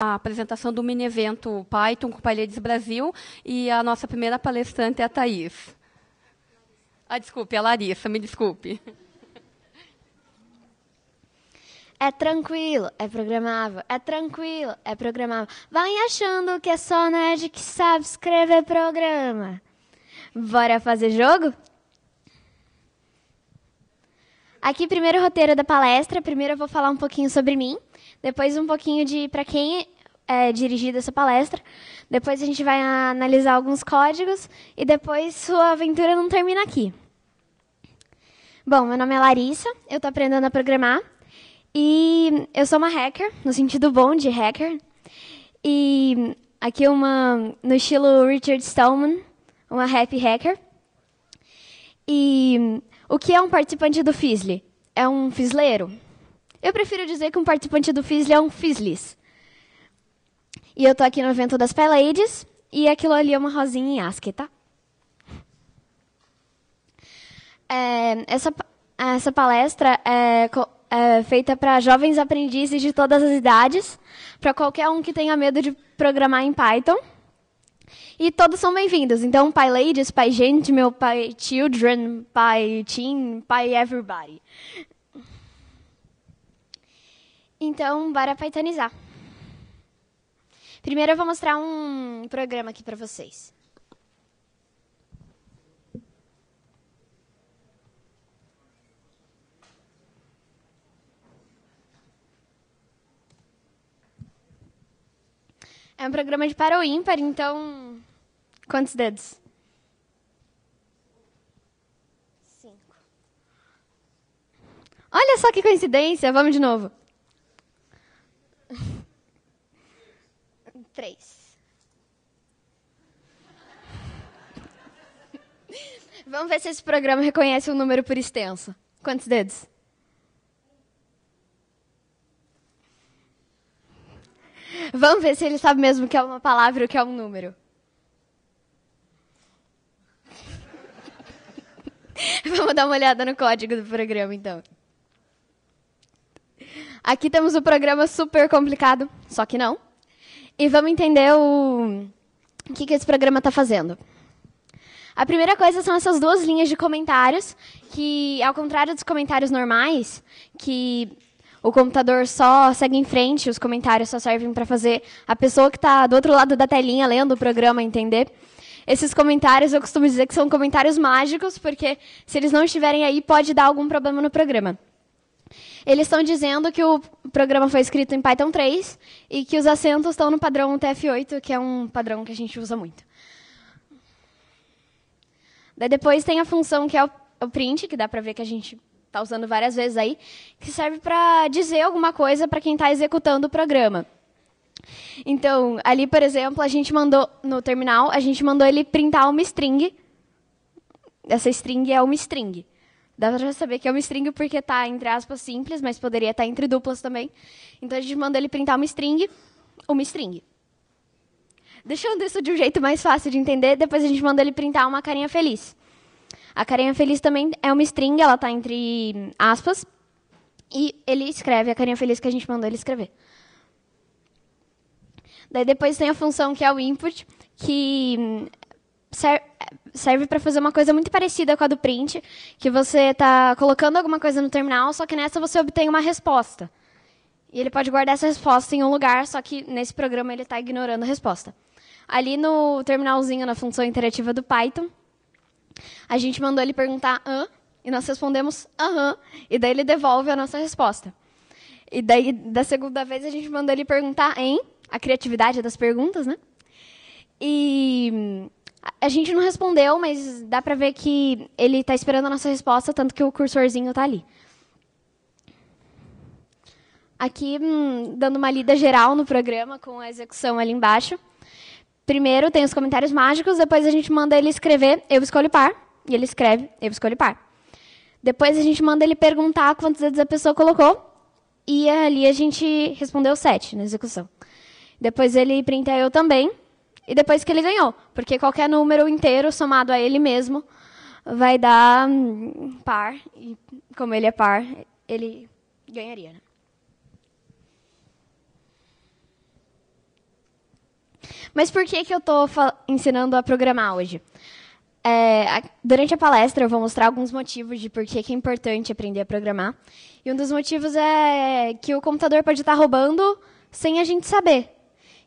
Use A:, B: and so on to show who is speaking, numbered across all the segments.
A: a apresentação do mini-evento Python com Paredes Brasil e a nossa primeira palestrante é a Thaís. Ah, desculpe, é a Larissa, me desculpe. É tranquilo, é programável, é tranquilo, é programável. Vai achando que é só nerd que sabe escrever programa. Bora fazer jogo? Aqui, primeiro roteiro da palestra. Primeiro eu vou falar um pouquinho sobre mim. Depois um pouquinho de para quem é dirigida essa palestra. Depois a gente vai analisar alguns códigos e depois sua aventura não termina aqui. Bom, meu nome é Larissa, eu estou aprendendo a programar e eu sou uma hacker, no sentido bom de hacker. E aqui uma no estilo Richard Stallman, uma happy hacker. E o que é um participante do Fizzle? É um fisleiro? Eu prefiro dizer que um participante do Fizzle é um Fizzlis. E eu tô aqui no evento das Pylades, e aquilo ali é uma rosinha em Aske, tá? É, essa, essa palestra é, é feita para jovens aprendizes de todas as idades, para qualquer um que tenha medo de programar em Python. E todos são bem-vindos. Então, pai ladies, pai gente, meu pai children, pai team, pai everybody. Então, bora Pythonizar. Primeiro eu vou mostrar um programa aqui para vocês. É um programa de para ou ímpar, então. Quantos dedos? Cinco. Olha só que coincidência! Vamos de novo. três. Vamos ver se esse programa reconhece o um número por extenso. Quantos dedos? Vamos ver se ele sabe mesmo o que é uma palavra e o que é um número. Vamos dar uma olhada no código do programa, então. Aqui temos o programa super complicado, só que não e vamos entender o, o que, que esse programa está fazendo. A primeira coisa são essas duas linhas de comentários, que, ao contrário dos comentários normais, que o computador só segue em frente, os comentários só servem para fazer a pessoa que está do outro lado da telinha lendo o programa entender. Esses comentários eu costumo dizer que são comentários mágicos, porque se eles não estiverem aí, pode dar algum problema no programa. Eles estão dizendo que o programa foi escrito em Python 3 e que os acentos estão no padrão TF8, que é um padrão que a gente usa muito. Daí depois tem a função que é o print, que dá para ver que a gente está usando várias vezes aí, que serve para dizer alguma coisa para quem está executando o programa. Então, ali, por exemplo, a gente mandou, no terminal, a gente mandou ele printar uma string. Essa string é uma string. Dá pra saber que é uma string porque tá entre aspas simples, mas poderia estar tá entre duplas também. Então a gente manda ele printar uma string, uma string. Deixando isso de um jeito mais fácil de entender, depois a gente manda ele printar uma carinha feliz. A carinha feliz também é uma string, ela tá entre aspas. E ele escreve a carinha feliz que a gente mandou ele escrever. Daí depois tem a função que é o input, que serve para fazer uma coisa muito parecida com a do print, que você está colocando alguma coisa no terminal, só que nessa você obtém uma resposta. E ele pode guardar essa resposta em um lugar, só que nesse programa ele está ignorando a resposta. Ali no terminalzinho, na função interativa do Python, a gente mandou ele perguntar ah, e nós respondemos aham, e daí ele devolve a nossa resposta. E daí, da segunda vez, a gente mandou ele perguntar em, a criatividade das perguntas, né? E a gente não respondeu, mas dá para ver que ele está esperando a nossa resposta, tanto que o cursorzinho está ali. Aqui, hum, dando uma lida geral no programa, com a execução ali embaixo. Primeiro tem os comentários mágicos, depois a gente manda ele escrever eu escolho par, e ele escreve eu escolho par. Depois a gente manda ele perguntar quantos dedos a pessoa colocou, e ali a gente respondeu sete na execução. Depois ele printa eu também, e depois que ele ganhou. Porque qualquer número inteiro somado a ele mesmo vai dar hum, par. E como ele é par, ele ganharia. Né? Mas por que, que eu estou ensinando a programar hoje? É, durante a palestra eu vou mostrar alguns motivos de por que é importante aprender a programar. E um dos motivos é que o computador pode estar tá roubando sem a gente saber.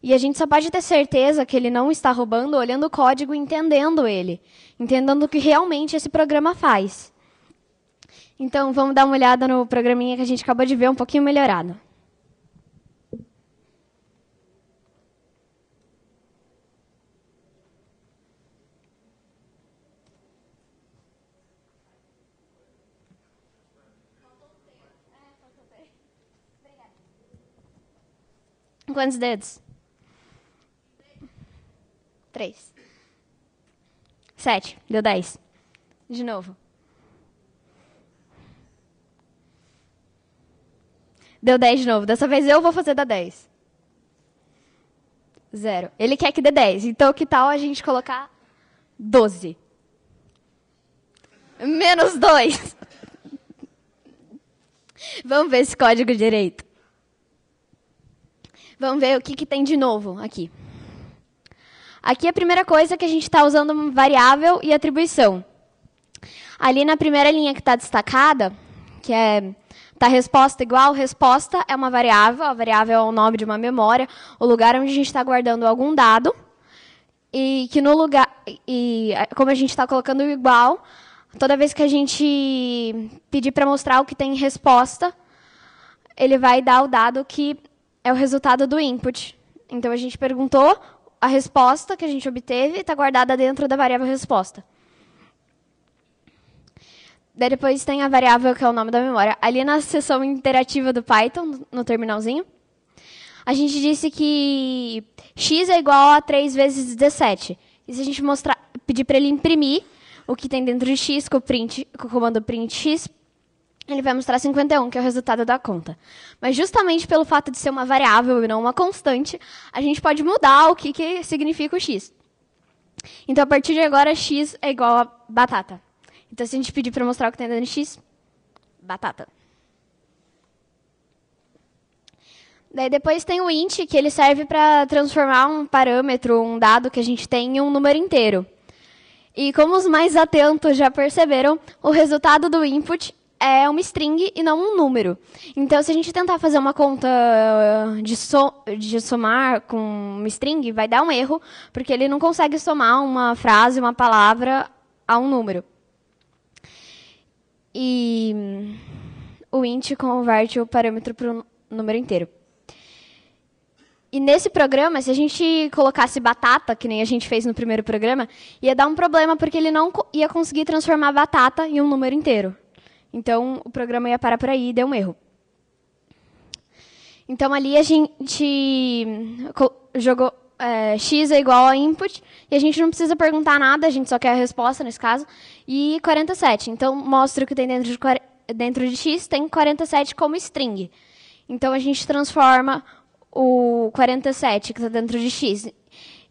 A: E a gente só pode ter certeza que ele não está roubando olhando o código e entendendo ele, entendendo o que realmente esse programa faz. Então, vamos dar uma olhada no programinha que a gente acabou de ver um pouquinho melhorado. Quantos dedos? 3. 7. Deu 10. De novo. Deu 10 de novo. Dessa vez eu vou fazer da 10. Zero. Ele quer que dê 10. Então, que tal a gente colocar 12? Menos 2. Vamos ver esse código direito. Vamos ver o que, que tem de novo aqui. Aqui a primeira coisa é que a gente está usando variável e atribuição. Ali na primeira linha que está destacada, que é tá resposta igual, resposta é uma variável, a variável é o nome de uma memória, o lugar onde a gente está guardando algum dado, e que no lugar, e como a gente está colocando igual, toda vez que a gente pedir para mostrar o que tem em resposta, ele vai dar o dado que é o resultado do input. Então a gente perguntou, a resposta que a gente obteve está guardada dentro da variável resposta. Daí depois tem a variável que é o nome da memória. Ali na seção interativa do Python, no terminalzinho, a gente disse que x é igual a 3 vezes 17. E se a gente mostrar, pedir para ele imprimir o que tem dentro de x com o, print, com o comando print x, ele vai mostrar 51, que é o resultado da conta. Mas justamente pelo fato de ser uma variável e não uma constante, a gente pode mudar o que, que significa o x. Então, a partir de agora, x é igual a batata. Então, se a gente pedir para mostrar o que tem tá dentro de x, batata. Daí depois tem o int, que ele serve para transformar um parâmetro, um dado que a gente tem em um número inteiro. E como os mais atentos já perceberam, o resultado do input é uma string e não um número. Então, se a gente tentar fazer uma conta ah, de, so, de somar com uma string, vai dar um erro, porque ele não consegue somar uma frase, uma palavra a um número. E o int converte o parâmetro para um número inteiro. E nesse programa, se a gente colocasse batata, que nem a gente fez no primeiro programa, ia dar um problema porque ele não ia conseguir transformar batata em um número inteiro. Então, o programa ia parar por aí e deu um erro. Então, ali a gente jogou é, x é igual a input, e a gente não precisa perguntar nada, a gente só quer a resposta, nesse caso, e 47. Então, mostra o que tem dentro de, dentro de x, tem 47 como string. Então, a gente transforma o 47 que está dentro de x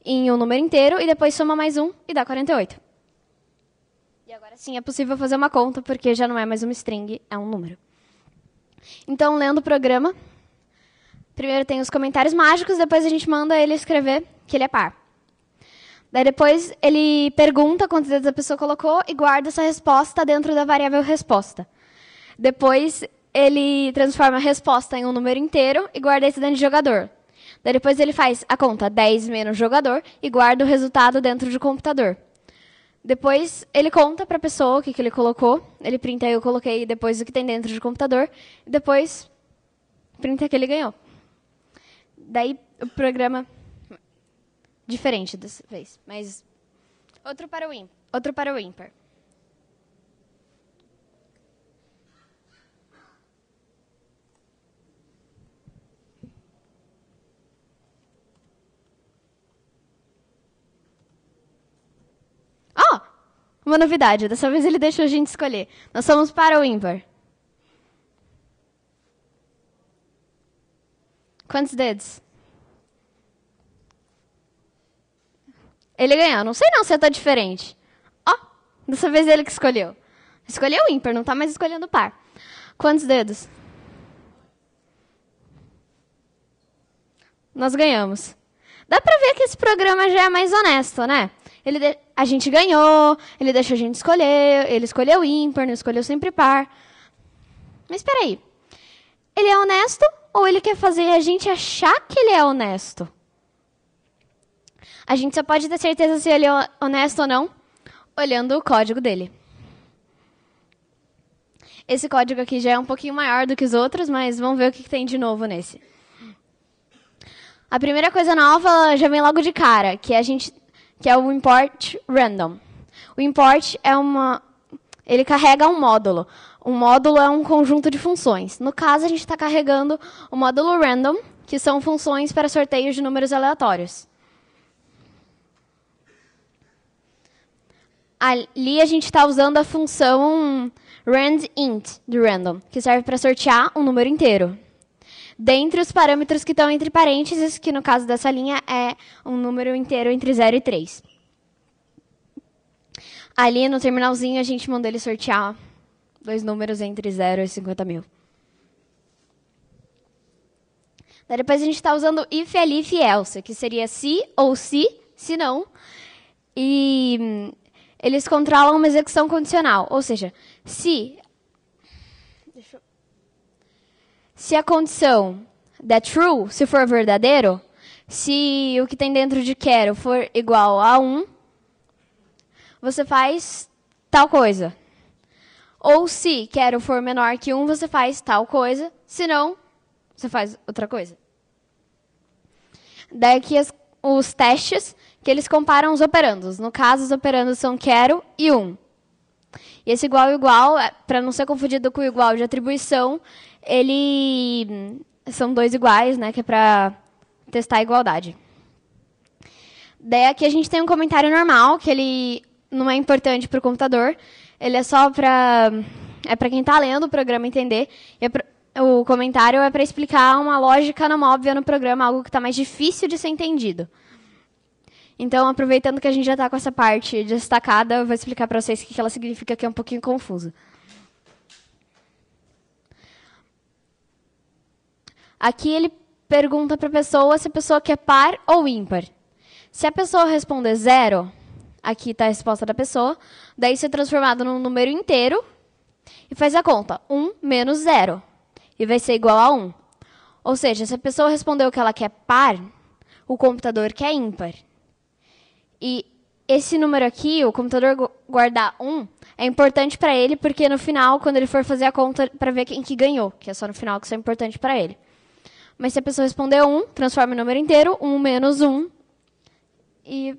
A: em um número inteiro, e depois soma mais um e dá 48. E agora sim é possível fazer uma conta, porque já não é mais uma string, é um número. Então, lendo o programa, primeiro tem os comentários mágicos, depois a gente manda ele escrever que ele é par. Daí depois ele pergunta quantos dedos a pessoa colocou e guarda essa resposta dentro da variável resposta. Depois ele transforma a resposta em um número inteiro e guarda esse dentro de jogador. Daí depois ele faz a conta 10 menos jogador e guarda o resultado dentro do computador. Depois ele conta para a pessoa o que, que ele colocou. Ele printa eu coloquei depois o que tem dentro do computador. E depois printa que ele ganhou. Daí o programa diferente dessa vez, mas outro para o ímpar, outro para o ímpar. Uma novidade, dessa vez ele deixa a gente escolher. Nós somos para ou ímpar? Quantos dedos? Ele ganhou. Não sei não se eu diferente. Ó, oh, dessa vez ele que escolheu. Escolheu o ímpar, não está mais escolhendo o par. Quantos dedos? Nós ganhamos. Dá pra ver que esse programa já é mais honesto, né? Ele de... A gente ganhou, ele deixou a gente escolher, ele escolheu ímpar, não escolheu sempre par. Mas espera aí. Ele é honesto ou ele quer fazer a gente achar que ele é honesto? A gente só pode ter certeza se ele é honesto ou não olhando o código dele. Esse código aqui já é um pouquinho maior do que os outros, mas vamos ver o que tem de novo nesse. A primeira coisa nova já vem logo de cara, que é a gente que é o import random. O import é uma ele carrega um módulo. Um módulo é um conjunto de funções. No caso, a gente está carregando o módulo random, que são funções para sorteio de números aleatórios. Ali a gente está usando a função randint de random, que serve para sortear um número inteiro dentre os parâmetros que estão entre parênteses, que no caso dessa linha é um número inteiro entre 0 e 3. Ali no terminalzinho a gente mandou ele sortear dois números entre 0 e 50 mil. Daí depois a gente está usando if, elif e else, que seria se ou se, se não. E hum, eles controlam uma execução condicional, ou seja, se se a condição é true, se for verdadeiro, se o que tem dentro de quero for igual a 1, você faz tal coisa. Ou se quero for menor que 1, você faz tal coisa, se não, você faz outra coisa. Daí aqui as, os testes, que eles comparam os operandos. No caso, os operandos são quero e 1. E esse igual igual, é, para não ser confundido com o igual de atribuição, ele são dois iguais, né, que é para testar a igualdade. Daí aqui a gente tem um comentário normal, que ele não é importante para o computador, ele é só para é para quem está lendo o programa entender. É pra, o comentário é para explicar uma lógica não óbvia no programa, algo que está mais difícil de ser entendido. Então, aproveitando que a gente já está com essa parte destacada, eu vou explicar para vocês o que ela significa, que é um pouquinho confuso. Aqui ele pergunta para a pessoa se a pessoa quer par ou ímpar. Se a pessoa responder zero, aqui está a resposta da pessoa, daí isso é transformado num número inteiro e faz a conta. 1 menos zero. E vai ser igual a 1. Ou seja, se a pessoa respondeu que ela quer par, o computador quer ímpar. E esse número aqui, o computador guardar 1, é importante para ele porque no final, quando ele for fazer a conta para ver quem que ganhou, que é só no final que isso é importante para ele. Mas se a pessoa responder 1, transforma o número inteiro, 1 menos 1, e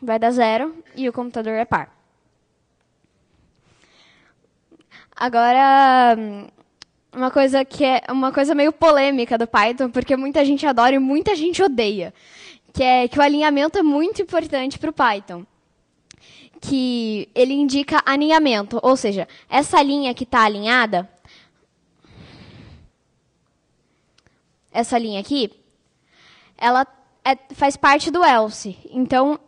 A: vai dar zero, e o computador é par. Agora, uma coisa que é uma coisa meio polêmica do Python, porque muita gente adora e muita gente odeia, que é que o alinhamento é muito importante para o Python. Que ele indica alinhamento, ou seja, essa linha que está alinhada, essa linha aqui, ela é, faz parte do else. Então,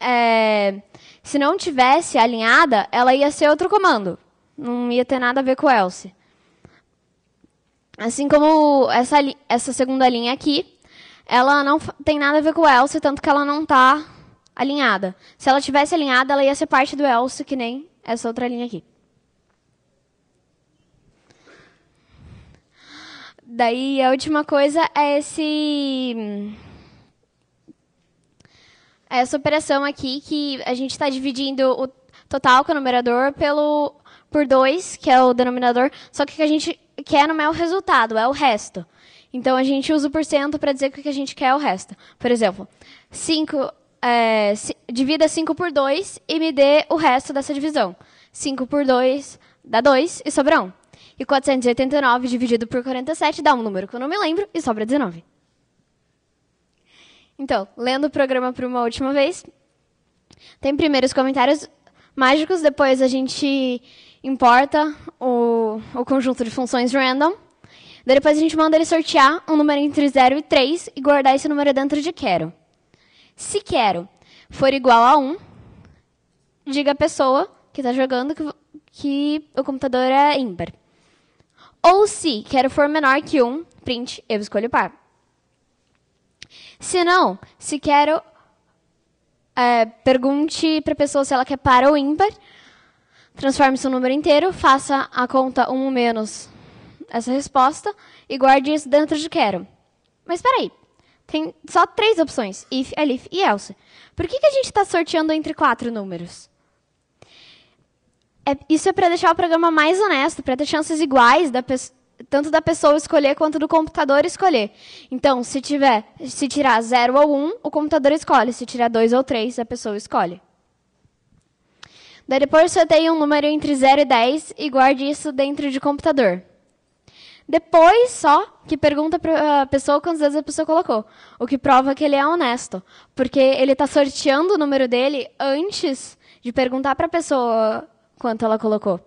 A: é, se não tivesse alinhada, ela ia ser outro comando. Não ia ter nada a ver com o else. Assim como essa, essa segunda linha aqui, ela não tem nada a ver com o else, tanto que ela não está alinhada. Se ela tivesse alinhada, ela ia ser parte do else, que nem essa outra linha aqui. Daí a última coisa é esse hum, é essa operação aqui que a gente está dividindo o total, com o numerador, pelo, por 2, que é o denominador, só que o que a gente quer não é o resultado, é o resto. Então, a gente usa o porcento para dizer que o que a gente quer é o resto. Por exemplo, 5, é, divida 5 por 2 e me dê o resto dessa divisão. 5 por 2 dá 2 e sobra 1. Um. E 489 dividido por 47 dá um número que eu não me lembro e sobra 19. Então, lendo o programa por uma última vez, tem primeiro os comentários mágicos, depois a gente importa o, o conjunto de funções random, depois a gente manda ele sortear um número entre 0 e 3 e guardar esse número dentro de quero. Se quero for igual a 1, diga a pessoa que está jogando que, que o computador é ímpar. Ou se quero for menor que 1, um, print, eu escolho par. Se não, se quero, é, pergunte para a pessoa se ela quer par ou ímpar, transforme seu número inteiro, faça a conta 1 um menos essa resposta e guarde isso dentro de quero. Mas espera aí, tem só três opções, if, elif é, e else. Por que, que a gente está sorteando entre quatro números? É, isso é para deixar o programa mais honesto, para ter chances iguais da tanto da pessoa escolher quanto do computador escolher. Então, se tiver, se tirar 0 ou 1, um, o computador escolhe. Se tirar 2 ou 3, a pessoa escolhe. Daí depois sorteie um número entre 0 e 10 e guarde isso dentro de computador. Depois só que pergunta para ah, a pessoa quantas vezes a pessoa colocou, o que prova que ele é honesto, porque ele está sorteando o número dele antes de perguntar para a pessoa quanto ela colocou.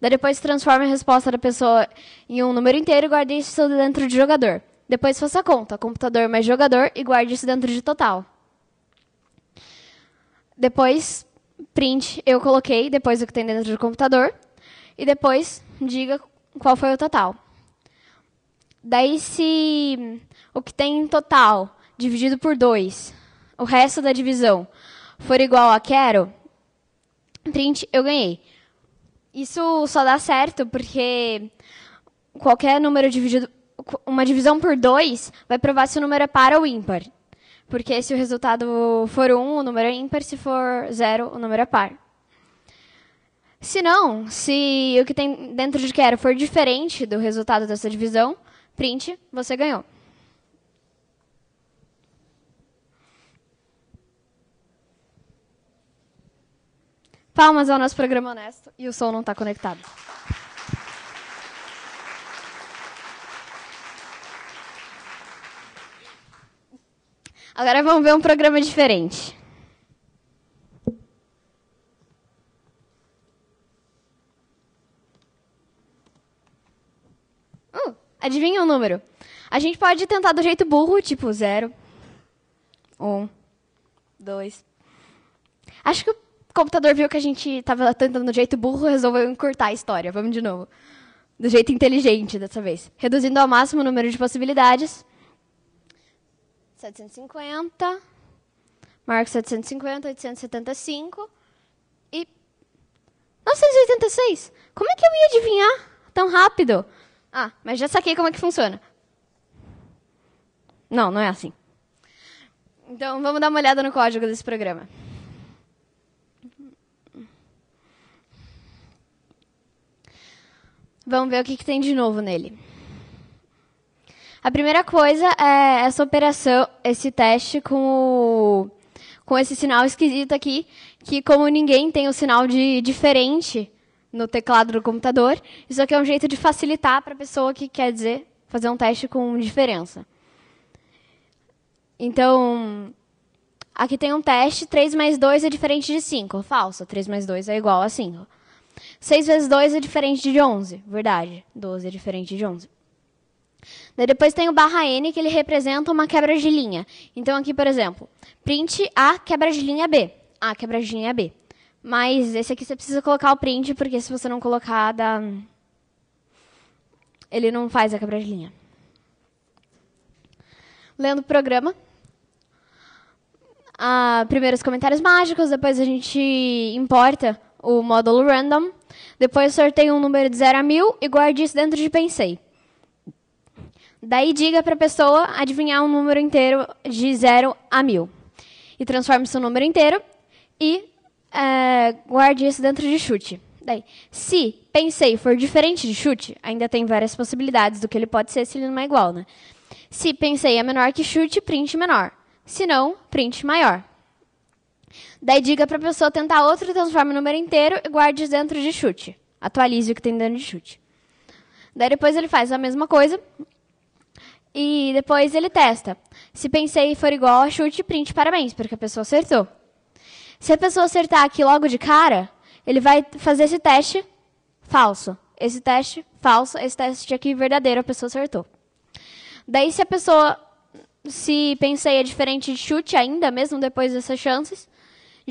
A: Daí depois transforme a resposta da pessoa em um número inteiro e guarde isso dentro de jogador. Depois faça a conta, computador mais jogador e guarde isso dentro de total. Depois, print, eu coloquei depois o que tem dentro do computador. E depois, diga qual foi o total. Daí, se o que tem em total dividido por 2, o resto da divisão, for igual a quero, print, eu ganhei. Isso só dá certo porque qualquer número dividido. Uma divisão por 2 vai provar se o número é par ou ímpar. Porque se o resultado for 1, um, o número é ímpar, se for 0, o número é par. Se não, se o que tem dentro de quero for diferente do resultado dessa divisão, print, você ganhou. Palmas ao nosso programa honesto e o som não está conectado. Agora vamos ver um programa diferente. Uh, adivinha o um número? A gente pode tentar do jeito burro, tipo zero, um, dois. Acho que o o computador viu que a gente tava tentando do jeito burro, resolveu encurtar a história. Vamos de novo. Do jeito inteligente dessa vez. Reduzindo ao máximo o número de possibilidades. 750. Marco 750, 875. E. 986! Como é que eu ia adivinhar tão rápido? Ah, mas já saquei como é que funciona. Não, não é assim. Então vamos dar uma olhada no código desse programa. Vamos ver o que, que tem de novo nele. A primeira coisa é essa operação, esse teste com o, com esse sinal esquisito aqui, que como ninguém tem o um sinal de diferente no teclado do computador, isso aqui é um jeito de facilitar para a pessoa que quer dizer fazer um teste com diferença. Então, aqui tem um teste, 3 mais 2 é diferente de 5, falso, 3 mais 2 é igual a 5. 6 vezes 2 é diferente de 11, verdade. 12 é diferente de 11. Daí depois tem o barra N, que ele representa uma quebra de linha. Então, aqui, por exemplo, print A quebra de linha B. A quebra de linha B. Mas esse aqui você precisa colocar o print, porque se você não colocar, dá... ele não faz a quebra de linha. Lendo o programa. Ah, primeiro os comentários mágicos, depois a gente importa o módulo random. Depois sorteie um número de 0 a 1000 e guarde isso dentro de Pensei. Daí diga para a pessoa adivinhar um número inteiro de 0 a 1000. E transforme seu número inteiro e é, guarde isso dentro de chute. Daí, se pensei for diferente de chute, ainda tem várias possibilidades do que ele pode ser se ele não é igual, né? Se pensei é menor que chute, print menor. Se não, print maior. Daí diga para a pessoa tentar outro, transforme o número inteiro e guarde dentro de chute. Atualize o que tem dentro de chute. Daí depois ele faz a mesma coisa e depois ele testa. Se pensei for igual a chute, print parabéns, porque a pessoa acertou. Se a pessoa acertar aqui logo de cara, ele vai fazer esse teste falso. Esse teste falso, esse teste aqui verdadeiro, a pessoa acertou. Daí se a pessoa se pensei é diferente de chute ainda, mesmo depois dessas chances,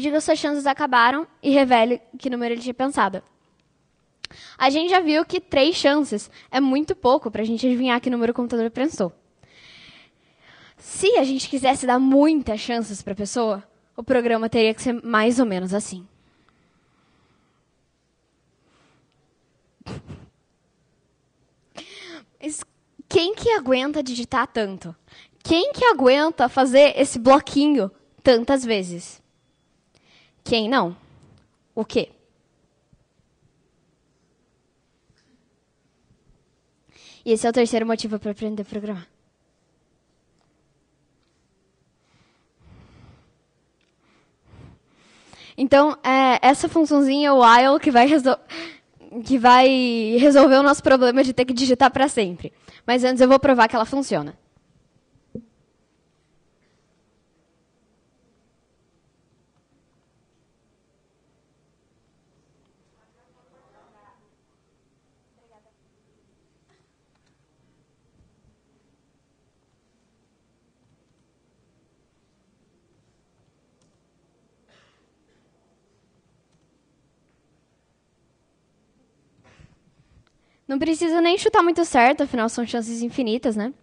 A: diga suas chances acabaram e revele que número ele tinha pensado. A gente já viu que três chances é muito pouco para a gente adivinhar que número o computador pensou. Se a gente quisesse dar muitas chances para a pessoa, o programa teria que ser mais ou menos assim. Mas quem que aguenta digitar tanto? Quem que aguenta fazer esse bloquinho tantas vezes? Quem não? O quê? E esse é o terceiro motivo para aprender a programar. Então, é essa funçãozinha while é que vai, que vai resolver o nosso problema de ter que digitar para sempre. Mas antes eu vou provar que ela funciona. Não precisa nem chutar muito certo, afinal são chances infinitas, né?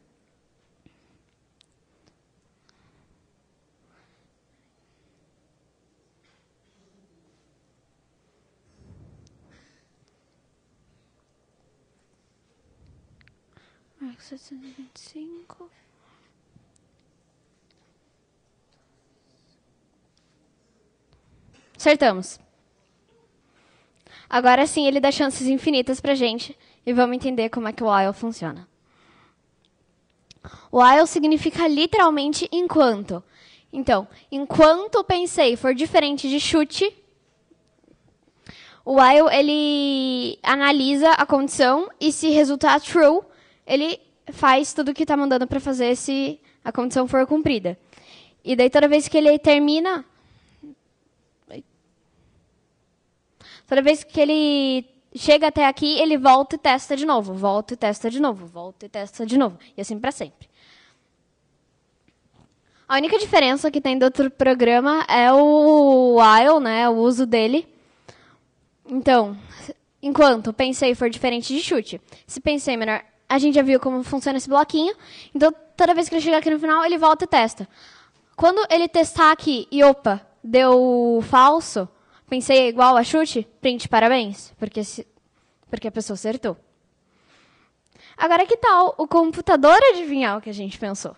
A: setecentos vinte e cinco Acertamos. Agora sim ele dá chances infinitas pra gente e vamos entender como é que o while funciona. While significa literalmente enquanto. Então, enquanto pensei for diferente de chute, o while ele analisa a condição e se resultar true, ele faz tudo o que está mandando para fazer se a condição for cumprida. E daí toda vez que ele termina, toda vez que ele chega até aqui, ele volta e testa de novo, volta e testa de novo, volta e testa de novo, e assim para sempre. A única diferença que tem do outro programa é o while, né, o uso dele. Então, enquanto pensei for diferente de chute. Se pensei menor, a gente já viu como funciona esse bloquinho. Então, toda vez que ele chegar aqui no final, ele volta e testa. Quando ele testar aqui e opa, deu falso, Pensei é igual a chute? Print, parabéns. Porque, se... porque a pessoa acertou. Agora, que tal o computador adivinhar o que a gente pensou?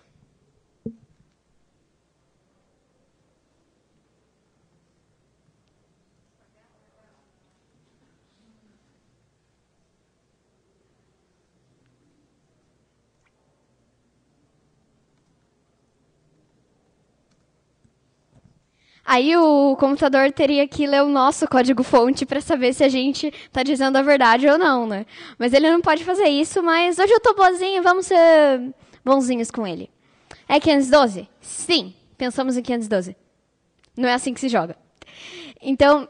A: Aí o computador teria que ler o nosso código-fonte para saber se a gente tá dizendo a verdade ou não, né? Mas ele não pode fazer isso, mas hoje eu tô boazinho, vamos ser bonzinhos com ele. É 512? Sim, pensamos em 512. Não é assim que se joga. Então,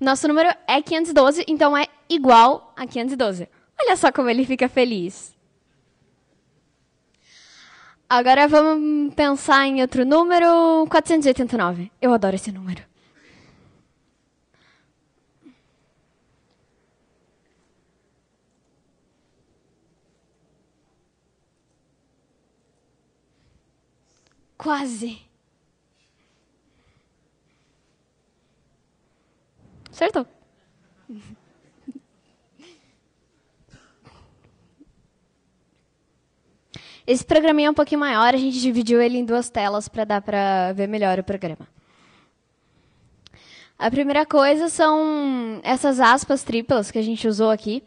A: nosso número é 512, então é igual a 512. Olha só como ele fica feliz. Agora vamos pensar em outro número, 489. Eu adoro esse número. Quase. Acertou. Esse programinha é um pouquinho maior, a gente dividiu ele em duas telas para dar para ver melhor o programa. A primeira coisa são essas aspas triplas que a gente usou aqui,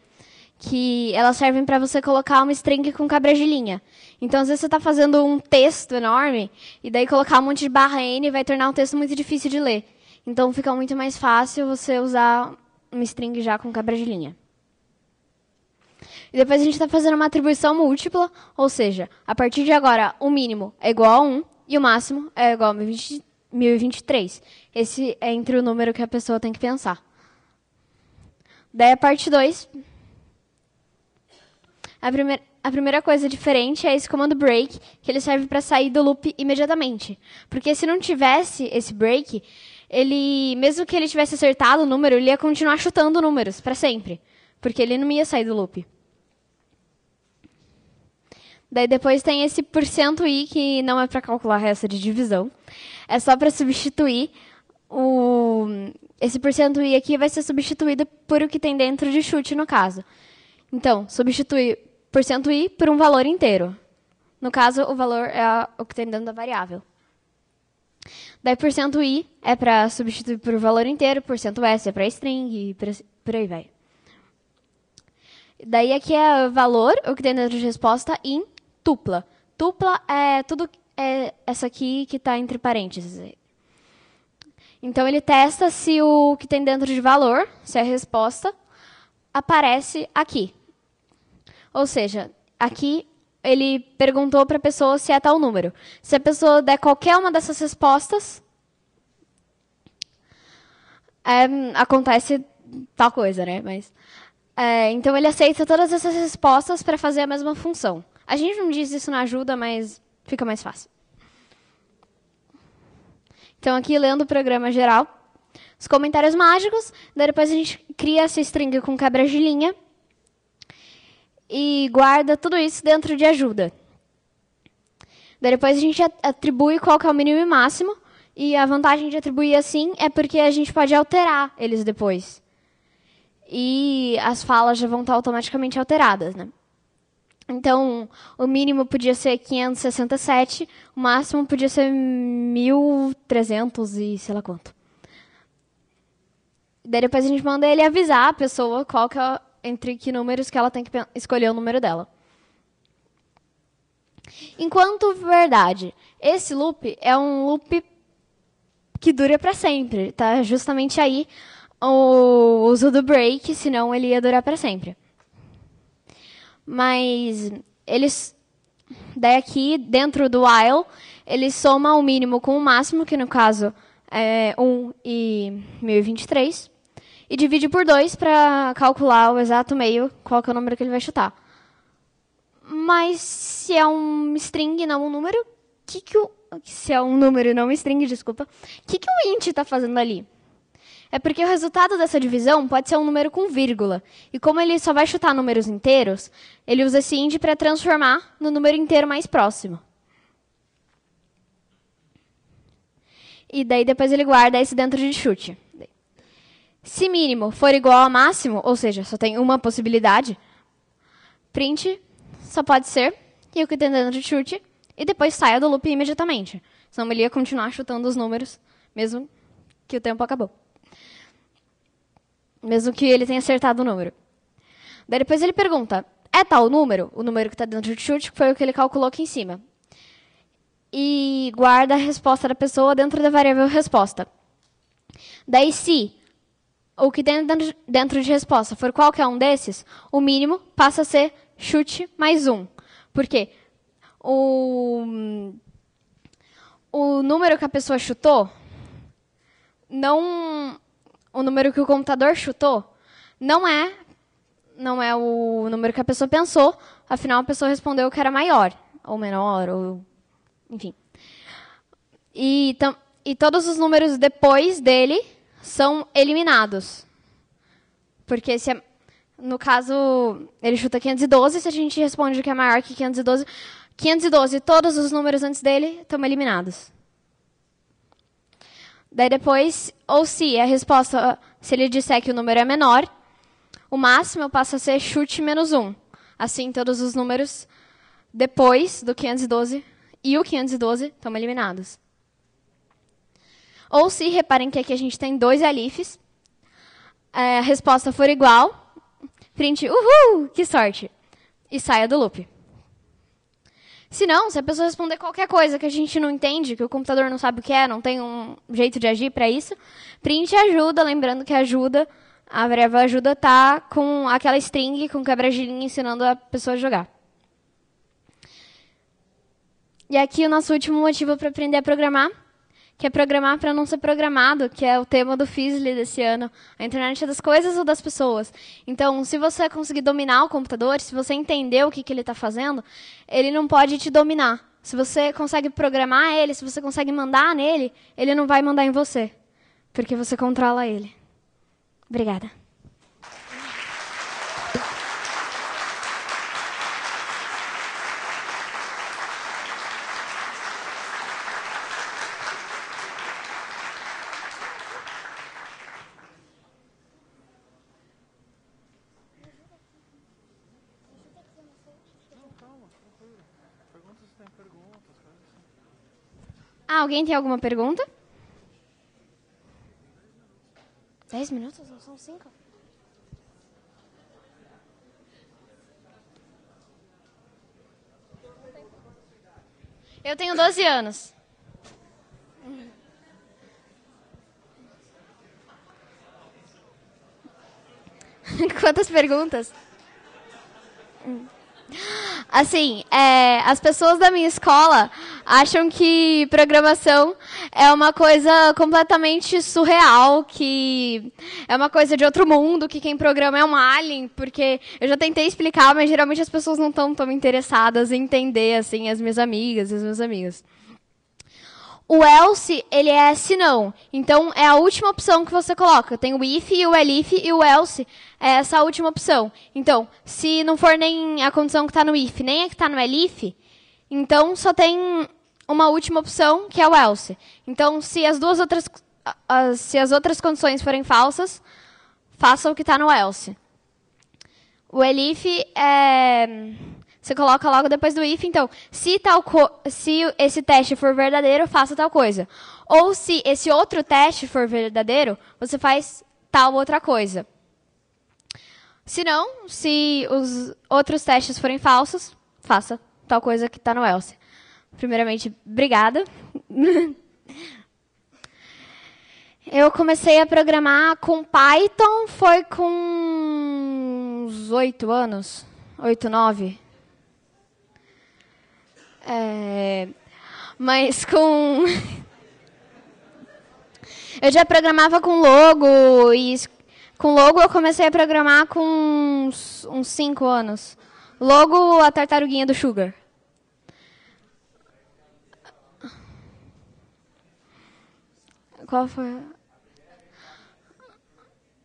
A: que elas servem para você colocar uma string com linha. Então, às vezes você está fazendo um texto enorme, e daí colocar um monte de barra N vai tornar um texto muito difícil de ler. Então, fica muito mais fácil você usar uma string já com linha. E depois a gente está fazendo uma atribuição múltipla, ou seja, a partir de agora o mínimo é igual a 1 e o máximo é igual a 1023. Esse é entre o número que a pessoa tem que pensar. Daí a parte 2. A primeira, a primeira coisa diferente é esse comando break, que ele serve para sair do loop imediatamente. Porque se não tivesse esse break, ele, mesmo que ele tivesse acertado o número, ele ia continuar chutando números para sempre, porque ele não ia sair do loop. Daí depois tem esse porcento i que não é para calcular essa de divisão. É só para substituir o esse porcento i aqui vai ser substituído por o que tem dentro de chute no caso. Então, substitui porcento i por um valor inteiro. No caso, o valor é o que tem dentro da variável. Daí porcento i é para substituir por valor inteiro, porcento s é para string e por aí vai. Daí aqui é valor, o que tem dentro de resposta, in, tupla. Tupla é tudo é essa aqui que está entre parênteses. Então ele testa se o que tem dentro de valor, se é a resposta aparece aqui. Ou seja, aqui ele perguntou para a pessoa se é tal número. Se a pessoa der qualquer uma dessas respostas, é, acontece tal coisa, né? Mas é, então ele aceita todas essas respostas para fazer a mesma função. A gente não diz isso na ajuda, mas fica mais fácil. Então, aqui lendo o programa geral, os comentários mágicos, daí depois a gente cria essa string com quebra de linha e guarda tudo isso dentro de ajuda. Daí depois a gente atribui qual é o mínimo e máximo, e a vantagem de atribuir assim é porque a gente pode alterar eles depois. E as falas já vão estar automaticamente alteradas, né? Então, o mínimo podia ser 567, o máximo podia ser 1300 e sei lá quanto. Daí depois a gente manda ele avisar a pessoa qual que é, entre que números que ela tem que escolher o número dela. Enquanto verdade, esse loop é um loop que dura para sempre, tá? Justamente aí o uso do break, senão ele ia durar para sempre. Mas eles daí aqui dentro do while eles soma o mínimo com o máximo, que no caso é 1 e 1023, e divide por 2 para calcular o exato meio, qual é o número que ele vai chutar. Mas se é um string e não um número, que que o se é um número e não um string, desculpa, que, que o int está fazendo ali? É porque o resultado dessa divisão pode ser um número com vírgula. E como ele só vai chutar números inteiros, ele usa esse ind para transformar no número inteiro mais próximo. E daí depois ele guarda esse dentro de chute. Se mínimo for igual a máximo, ou seja, só tem uma possibilidade, print só pode ser e o que tem dentro de chute, e depois saia do loop imediatamente. Senão ele ia continuar chutando os números, mesmo que o tempo acabou mesmo que ele tenha acertado o número. Daí depois ele pergunta: é tal o número? O número que está dentro do chute, que foi o que ele calculou aqui em cima. E guarda a resposta da pessoa dentro da variável resposta. Daí, se o que tem dentro de resposta for qualquer um desses, o mínimo passa a ser chute mais um. Porque o, o número que a pessoa chutou não o número que o computador chutou não é não é o número que a pessoa pensou, afinal a pessoa respondeu que era maior ou menor ou enfim. E, e todos os números depois dele são eliminados. Porque se é, no caso ele chuta 512, se a gente responde que é maior que 512, 512 todos os números antes dele estão eliminados. Daí depois, ou se a resposta, se ele disser que o número é menor, o máximo passa a ser chute menos 1. Assim, todos os números depois do 512 e o 512 estão eliminados. Ou se, reparem que aqui a gente tem dois alifes, eh, a resposta for igual, print, uhul, que sorte, e saia do loop. Se não, se a pessoa responder qualquer coisa que a gente não entende, que o computador não sabe o que é, não tem um jeito de agir para isso, print ajuda, lembrando que ajuda, a variável ajuda tá com aquela string com quebra linha ensinando a pessoa a jogar. E aqui o nosso último motivo para aprender a programar que é programar para não ser programado, que é o tema do Fizzly desse ano. A internet é das coisas ou das pessoas. Então, se você conseguir dominar o computador, se você entender o que, que ele está fazendo, ele não pode te dominar. Se você consegue programar ele, se você consegue mandar nele, ele não vai mandar em você, porque você controla ele. Obrigada. Ah, alguém tem alguma pergunta? Dez minutos? Não são cinco? Eu tenho 12 anos. Quantas perguntas? Assim, é, as pessoas da minha escola acham que programação é uma coisa completamente surreal, que é uma coisa de outro mundo, que quem programa é um alien, porque eu já tentei explicar, mas geralmente as pessoas não estão tão interessadas em entender, assim, as minhas amigas e as minhas amigas. O else, ele é se não. Então, é a última opção que você coloca. Tem o if, o elif e o else é essa última opção. Então, se não for nem a condição que está no if, nem a que está no elif, então só tem uma última opção, que é o else. Então, se as duas outras, se as outras condições forem falsas, faça o que está no else. O elif é... Você coloca logo depois do if, então, se, tal se esse teste for verdadeiro, faça tal coisa. Ou se esse outro teste for verdadeiro, você faz tal outra coisa. Se não, se os outros testes forem falsos, faça tal coisa que está no Else. Primeiramente, obrigada. Eu comecei a programar com Python, foi com uns oito anos, oito, nove. É, mas com... Eu já programava com logo e com logo eu comecei a programar com uns, uns cinco anos. Logo a tartaruguinha do Sugar. Qual foi?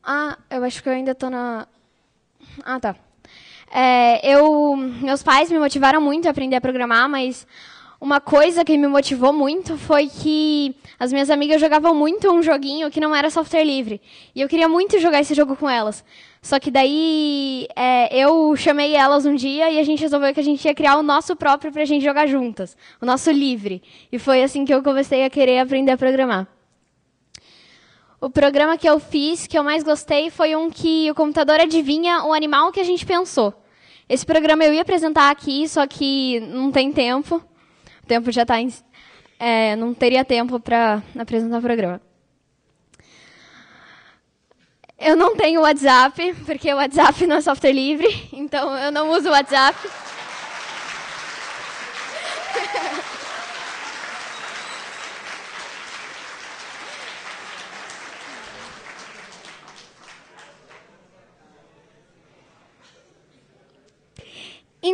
A: Ah, eu acho que eu ainda tô na. Ah, tá. É, eu, meus pais me motivaram muito a aprender a programar, mas uma coisa que me motivou muito foi que as minhas amigas jogavam muito um joguinho que não era software livre. E eu queria muito jogar esse jogo com elas. Só que daí é, eu chamei elas um dia e a gente resolveu que a gente ia criar o nosso próprio para a gente jogar juntas. O nosso livre. E foi assim que eu comecei a querer aprender a programar. O programa que eu fiz, que eu mais gostei, foi um que o computador adivinha o animal que a gente pensou. Esse programa eu ia apresentar aqui, só que não tem tempo tempo já está. É, não teria tempo para apresentar o programa. Eu não tenho WhatsApp, porque o WhatsApp não é software livre, então eu não uso o WhatsApp.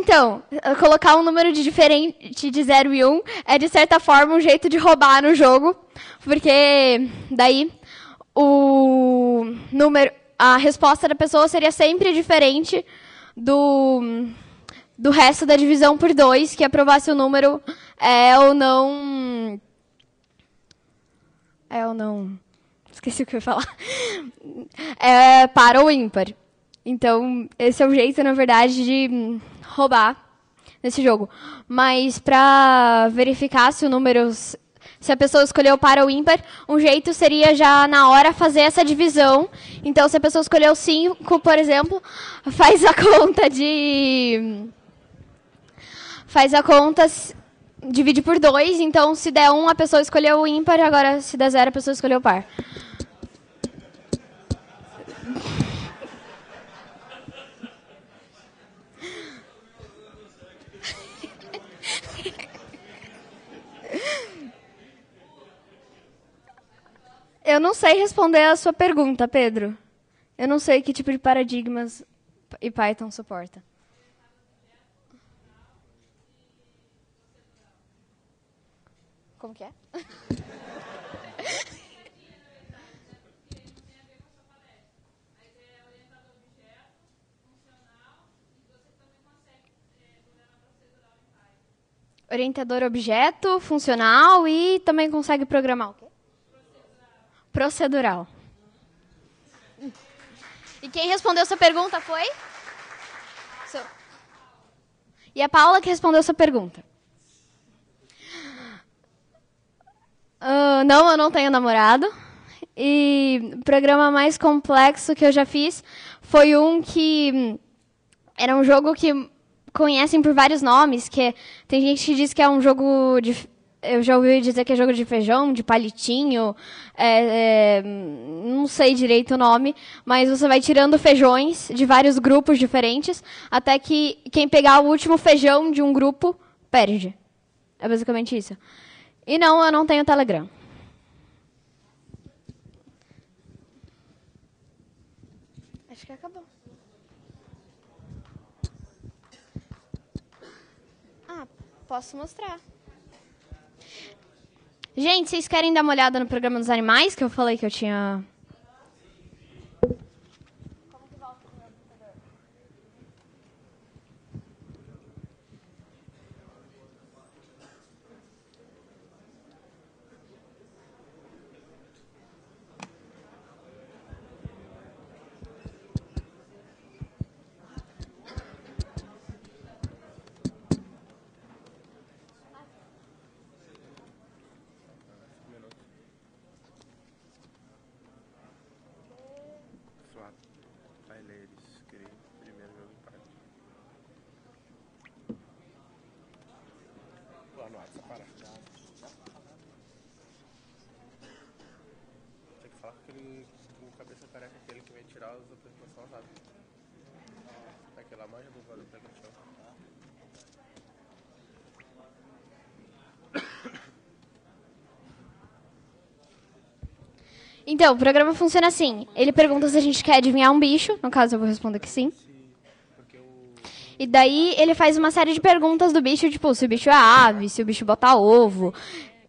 A: Então, eh, colocar um número de diferente de 0 e 1 um é, de certa forma, um jeito de roubar no jogo, porque daí o número, a resposta da pessoa seria sempre diferente do, do resto da divisão por 2, que aprovasse o número é ou não. É ou não. Esqueci o que eu ia falar. É, para ou ímpar. Então, esse é o jeito, na verdade, de roubar nesse jogo. Mas para verificar se o número se a pessoa escolheu para ou ímpar, um jeito seria já na hora fazer essa divisão. Então, se a pessoa escolheu 5, por exemplo, faz a conta de. Faz a conta. Divide por 2. Então, se der 1, um, a pessoa escolheu ímpar, agora se der 0, a pessoa escolheu par. eu não sei responder a sua pergunta, Pedro. Eu não sei que tipo de paradigmas e Python suporta. Como que é? Orientador objeto, funcional e também consegue programar o quê? procedural. E quem respondeu sua pergunta foi? E a Paula que respondeu sua pergunta. Uh, não, eu não tenho namorado. E o programa mais complexo que eu já fiz foi um que hum, era um jogo que conhecem por vários nomes, que é, tem gente que diz que é um jogo de eu já ouvi dizer que é jogo de feijão, de palitinho, é, é, não sei direito o nome, mas você vai tirando feijões de vários grupos diferentes, até que quem pegar o último feijão de um grupo perde. É basicamente isso. E não, eu não tenho Telegram. Acho que acabou. Ah, posso mostrar. Gente, vocês querem dar uma olhada no programa dos animais que eu falei que eu tinha Então, o programa funciona assim. Ele pergunta se a gente quer adivinhar um bicho. No caso, eu vou responder que sim. E daí ele faz uma série de perguntas do bicho, tipo, se o bicho é ave, se o bicho bota ovo,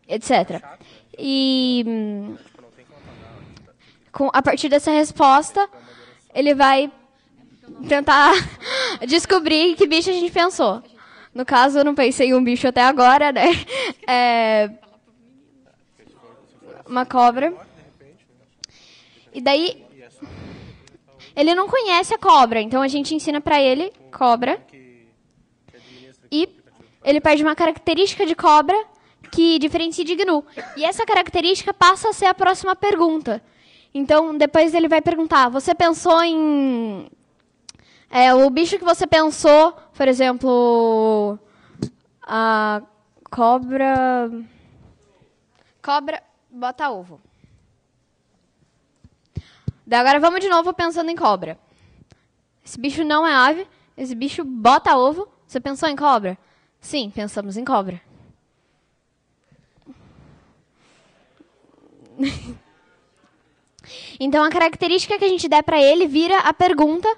A: etc. E hum, com, a partir dessa resposta, ele vai tentar descobrir que bicho a gente pensou. No caso, eu não pensei em um bicho até agora, né? É... Uma cobra. E daí. Ele não conhece a cobra, então a gente ensina para ele cobra. E ele pede uma característica de cobra que diferencia de GNU. E essa característica passa a ser a próxima pergunta. Então, depois ele vai perguntar: Você pensou em é, o bicho que você pensou, por exemplo, a cobra. Cobra bota ovo. Daí agora vamos de novo pensando em cobra. Esse bicho não é ave, esse bicho bota ovo. Você pensou em cobra? Sim, pensamos em cobra. então a característica que a gente der para ele vira a pergunta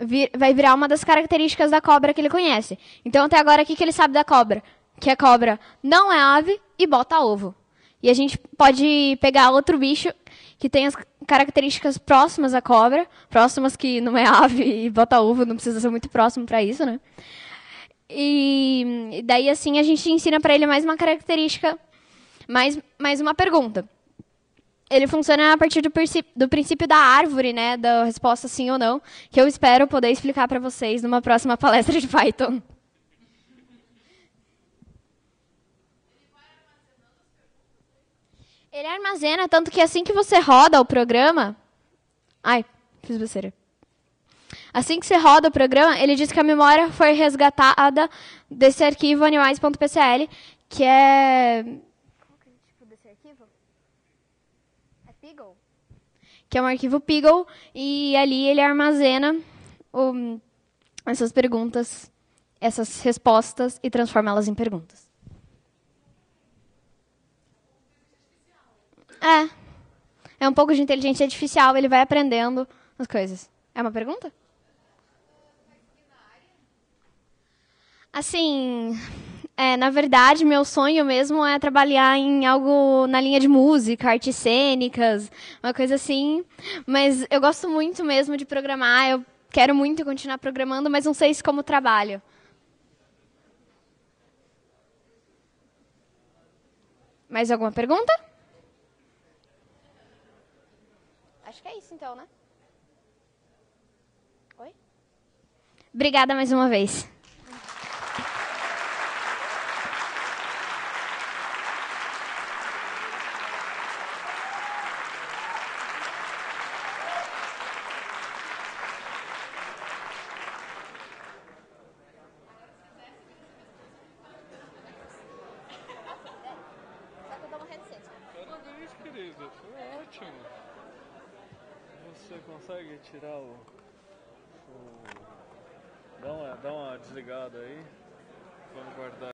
A: vir, vai virar uma das características da cobra que ele conhece. Então, até agora, o que, que ele sabe da cobra? Que a cobra não é ave e bota ovo. E a gente pode pegar outro bicho que tem as características próximas à cobra, próximas que não é ave e bota ovo, não precisa ser muito próximo para isso, né? E daí assim a gente ensina para ele mais uma característica, mais mais uma pergunta ele funciona a partir do, do, princípio da árvore, né? Da resposta sim ou não, que eu espero poder explicar para vocês numa próxima palestra de Python. Ele armazena, tanto que assim que você roda o programa. Ai, fiz besteira. Assim que você roda o programa, ele diz que a memória foi resgatada desse arquivo animais.pcl, que é que é um arquivo Pigel, e ali ele armazena essas perguntas, essas respostas e transforma elas em perguntas. É. É um pouco de inteligência artificial, ele vai aprendendo as coisas. É uma pergunta? Assim, é, na verdade, meu sonho mesmo é trabalhar em algo na linha de música, artes cênicas, uma coisa assim. Mas eu gosto muito mesmo de programar, eu quero muito continuar programando, mas não sei se como trabalho. Mais alguma pergunta? Acho que é isso então, né? Oi? Obrigada mais uma vez.